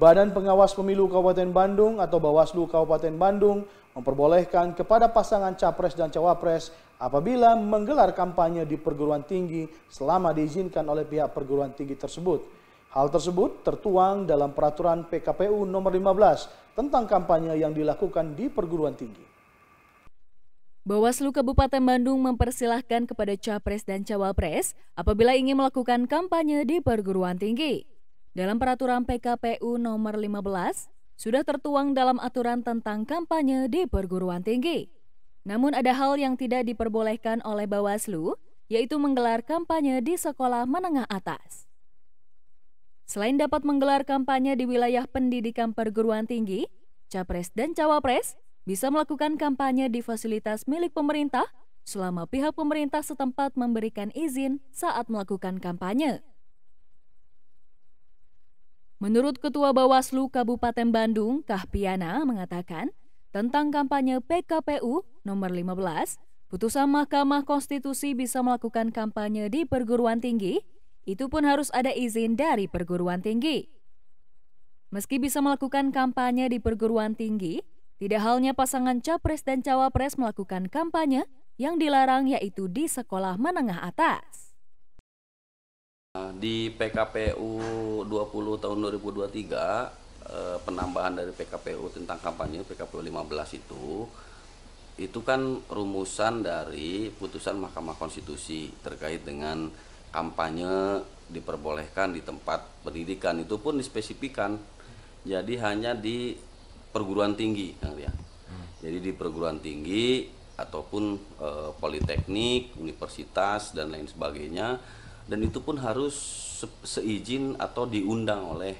Badan Pengawas Pemilu Kabupaten Bandung atau Bawaslu Kabupaten Bandung memperbolehkan kepada pasangan capres dan cawapres apabila menggelar kampanye di perguruan tinggi selama diizinkan oleh pihak perguruan tinggi tersebut. Hal tersebut tertuang dalam peraturan PKPU nomor 15 tentang kampanye yang dilakukan di perguruan tinggi. Bawaslu Kabupaten Bandung mempersilahkan kepada capres dan cawapres apabila ingin melakukan kampanye di perguruan tinggi. Dalam peraturan PKPU nomor 15, sudah tertuang dalam aturan tentang kampanye di perguruan tinggi. Namun ada hal yang tidak diperbolehkan oleh Bawaslu, yaitu menggelar kampanye di sekolah menengah atas. Selain dapat menggelar kampanye di wilayah pendidikan perguruan tinggi, capres dan cawapres bisa melakukan kampanye di fasilitas milik pemerintah selama pihak pemerintah setempat memberikan izin saat melakukan kampanye. Menurut Ketua Bawaslu Kabupaten Bandung, Kahpiana, mengatakan tentang kampanye PKPU nomor 15, putusan Mahkamah Konstitusi bisa melakukan kampanye di perguruan tinggi, itu pun harus ada izin dari perguruan tinggi. Meski bisa melakukan kampanye di perguruan tinggi, tidak halnya pasangan capres dan cawapres melakukan kampanye yang dilarang yaitu di sekolah menengah atas. Di PKPU 20 tahun 2023 eh, penambahan dari PKPU tentang kampanye PKPU 15 itu itu kan rumusan dari putusan Mahkamah Konstitusi terkait dengan kampanye diperbolehkan di tempat pendidikan itu pun dispesifikan jadi hanya di perguruan tinggi ya. Jadi di perguruan tinggi ataupun eh, politeknik, universitas dan lain sebagainya dan itu pun harus se seizin atau diundang oleh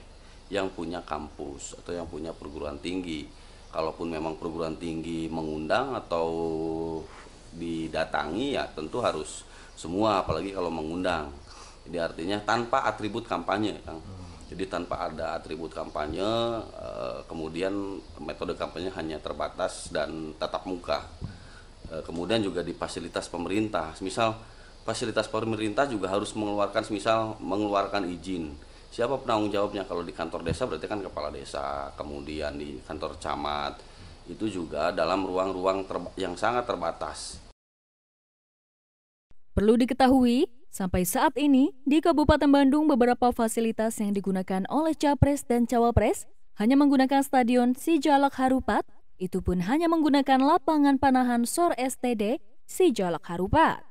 yang punya kampus atau yang punya perguruan tinggi. Kalaupun memang perguruan tinggi mengundang atau didatangi ya tentu harus semua apalagi kalau mengundang. Jadi artinya tanpa atribut kampanye, kan? Jadi tanpa ada atribut kampanye, eh, kemudian metode kampanye hanya terbatas dan tatap muka. Eh, kemudian juga di fasilitas pemerintah, misal fasilitas pemerintah juga harus mengeluarkan misal mengeluarkan izin siapa penanggung jawabnya kalau di kantor desa berarti kan kepala desa kemudian di kantor camat itu juga dalam ruang-ruang yang sangat terbatas perlu diketahui Sampai saat ini, di Kabupaten Bandung beberapa fasilitas yang digunakan oleh Capres dan Cawapres hanya menggunakan Stadion Sijalak Harupat, itu pun hanya menggunakan lapangan panahan SOR STD Sijalak Harupat.